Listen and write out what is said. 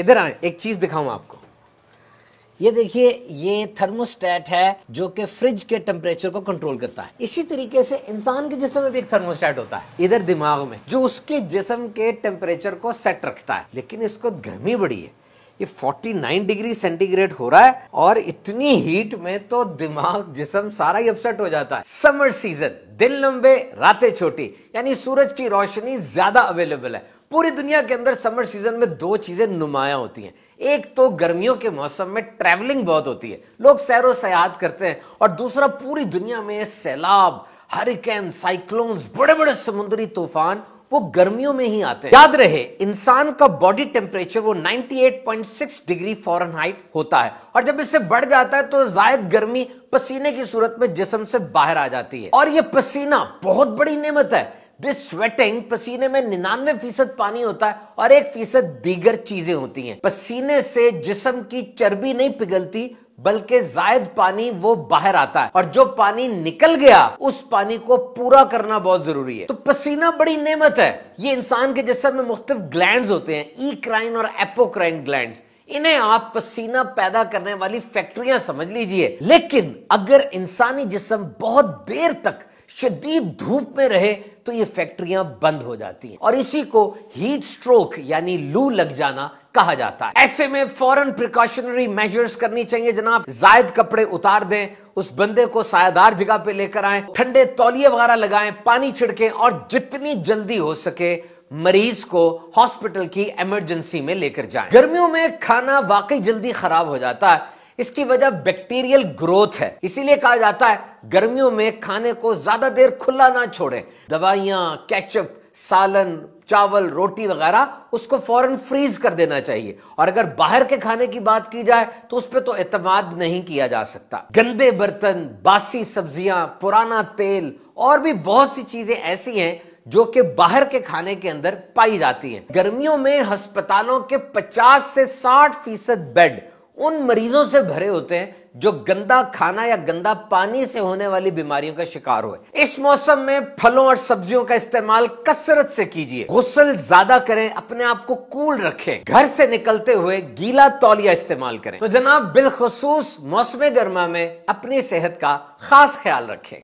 इधर आए एक चीज दिखाऊं आपको ये देखिए ये थर्मोस्टेट है जो कि फ्रिज के टेम्परेचर को कंट्रोल करता है इसी तरीके से इंसान के जिसम में भी एक थर्मोस्टेट होता है इधर दिमाग में जो उसके जिसम के टेम्परेचर को सेट रखता है लेकिन इसको गर्मी बड़ी है ये 49 डिग्री सेंटीग्रेड हो रहा है और इतनी हीट में तो दिमाग जिसम सारा ही अपसेट हो जाता है समर सीजन दिन लंबे रातें छोटी यानी सूरज की रोशनी ज्यादा अवेलेबल है पूरी दुनिया के अंदर समर सीजन में दो चीज़ें नुमाया होती हैं एक तो गर्मियों के मौसम में ट्रैवलिंग बहुत होती है लोग सैरो सयाद करते हैं और दूसरा पूरी दुनिया में सैलाब हरिकेन साइक्लोन्स बड़े बड़े समुद्री तूफान वो गर्मियों में ही आते हैं याद रहे इंसान का बॉडी टेम्परेचर वो 98.6 डिग्री फॉरनहाइट होता है और जब इससे बढ़ जाता है तो जायद गर्मी पसीने की सूरत में जिसम से बाहर आ जाती है और ये पसीना बहुत बड़ी नेमत है दिस स्वेटिंग पसीने में निन्यानवे फीसद पानी होता है और एक फीसद दीगर चीजें होती हैं पसीने से जिसम की चर्बी नहीं पिघलती बल्कि जायद पानी वो बाहर आता है और जो पानी निकल गया उस पानी को पूरा करना बहुत जरूरी है तो पसीना बड़ी नेमत है ये इंसान के जिसम में मुख्तु ग्लैंड होते हैं ई क्राइन और एपोक्राइन ग्लैंड इन्हें आप पसीना पैदा करने वाली फैक्ट्रियां समझ लीजिए लेकिन अगर इंसानी जिसम बहुत देर तक शदीद धूप में रहे तो ये फैक्ट्रियां बंद हो जाती हैं और इसी को हीट स्ट्रोक यानी लू लग जाना कहा जाता है ऐसे में फॉरन प्रिकॉशनरी मेजर्स करनी चाहिए जनाब जायद कपड़े उतार दें उस बंदे को सायादार जगह पे लेकर आए ठंडे तौलिए वगैरह लगाएं पानी छिड़के और जितनी जल्दी हो सके मरीज को हॉस्पिटल की इमरजेंसी में लेकर जाएं। गर्मियों में खाना वाकई जल्दी खराब हो जाता है इसकी वजह बैक्टीरियल ग्रोथ है इसीलिए कहा जाता है गर्मियों में खाने को ज्यादा देर खुला ना छोड़े दवाइयां कैचअप सालन चावल रोटी वगैरह उसको फौरन फ्रीज कर देना चाहिए और अगर बाहर के खाने की बात की जाए तो उस पर तो एतमाद नहीं किया जा सकता गंदे बर्तन बासी सब्जियां पुराना तेल और भी बहुत सी चीजें ऐसी हैं जो कि बाहर के खाने के अंदर पाई जाती हैं। गर्मियों में अस्पतालों के 50 से 60 फीसद बेड उन मरीजों से भरे होते हैं जो गंदा खाना या गंदा पानी से होने वाली बीमारियों का शिकार हुए इस मौसम में फलों और सब्जियों का इस्तेमाल कसरत से कीजिए गुसल ज्यादा करें अपने आप को कूल रखें घर से निकलते हुए गीला तौलिया इस्तेमाल करें तो जनाब बिलखसूस मौसम गर्मा में अपनी सेहत का खास ख्याल रखें